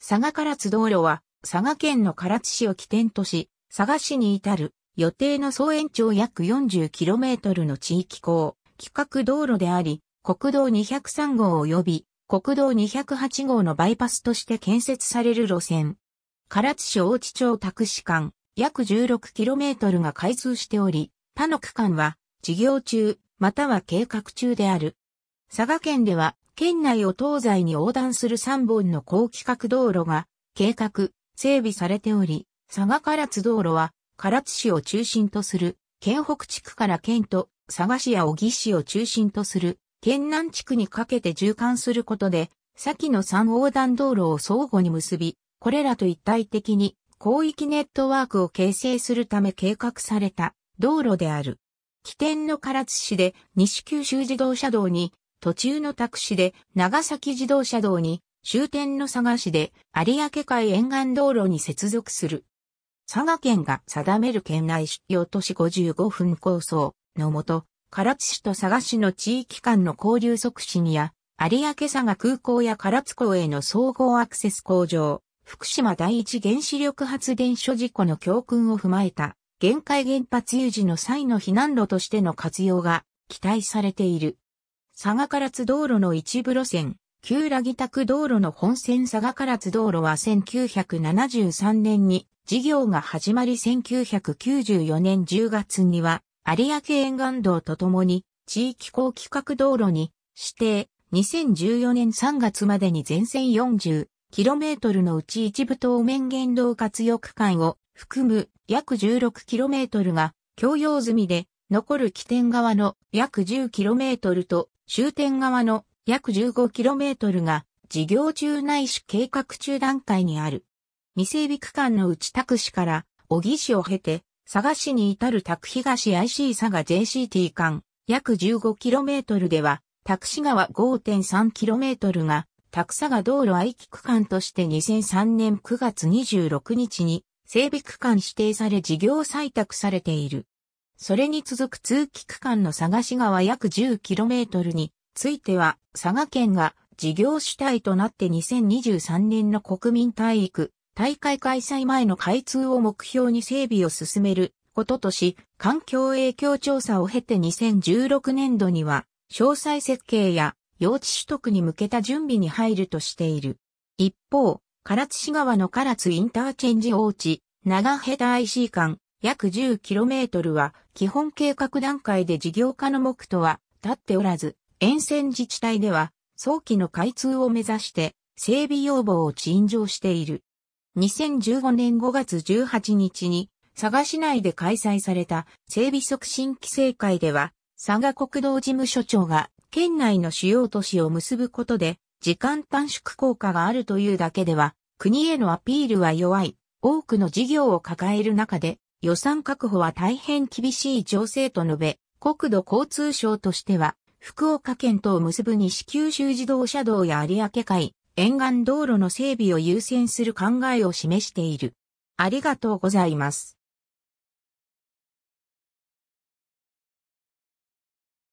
佐賀唐津道路は、佐賀県の唐津市を起点とし、佐賀市に至る予定の総延長約 40km の地域港、規格道路であり、国道203号及び国道208号のバイパスとして建設される路線。唐津市大地町拓市間、約 16km が開通しており、他の区間は、事業中、または計画中である。佐賀県では、県内を東西に横断する3本の高規格道路が計画、整備されており、佐賀唐津道路は唐津市を中心とする県北地区から県と佐賀市や小城市を中心とする県南地区にかけて縦貫することで、先の3横断道路を相互に結び、これらと一体的に広域ネットワークを形成するため計画された道路である。起点の唐津市で西九州自動車道に途中のタクシで長崎自動車道に終点の佐賀市で有明海沿岸道路に接続する。佐賀県が定める県内主要都市55分構想のもと、唐津市と佐賀市の地域間の交流促進や、有明佐賀空港や唐津港への総合アクセス向上、福島第一原子力発電所事故の教訓を踏まえた、限界原発有事の際の避難路としての活用が期待されている。佐賀唐津道路の一部路線、旧ギタ宅道路の本線佐賀唐津道路は1973年に事業が始まり1994年10月には有明沿岸道とともに地域高規格道路に指定2014年3月までに全線 40km のうち一部東面原動活用区間を含む約 16km が共用済みで残る起点側の約 10km と終点側の約 15km が事業中内い計画中段階にある。未整備区間の内拓市から小木市を経て、佐賀市に至る拓東 IC 佐賀 JCT 間約 15km では、拓市川 5.3km が拓佐賀道路愛機区間として2003年9月26日に整備区間指定され事業採択されている。それに続く通気区間の佐賀市側約 10km については、佐賀県が事業主体となって2023年の国民体育大会開催前の開通を目標に整備を進めることとし、環境影響調査を経て2016年度には、詳細設計や用地取得に向けた準備に入るとしている。一方、唐津市側の唐津インターチェンジ大地、長ヘタ IC 間、約 10km は基本計画段階で事業化の目途は立っておらず、沿線自治体では早期の開通を目指して整備要望を陳情している。2015年5月18日に佐賀市内で開催された整備促進規制会では佐賀国道事務所長が県内の主要都市を結ぶことで時間短縮効果があるというだけでは国へのアピールは弱い多くの事業を抱える中で予算確保は大変厳しい情勢と述べ、国土交通省としては、福岡県とを結ぶ西九州自動車道や有明海、沿岸道路の整備を優先する考えを示している。ありがとうございます。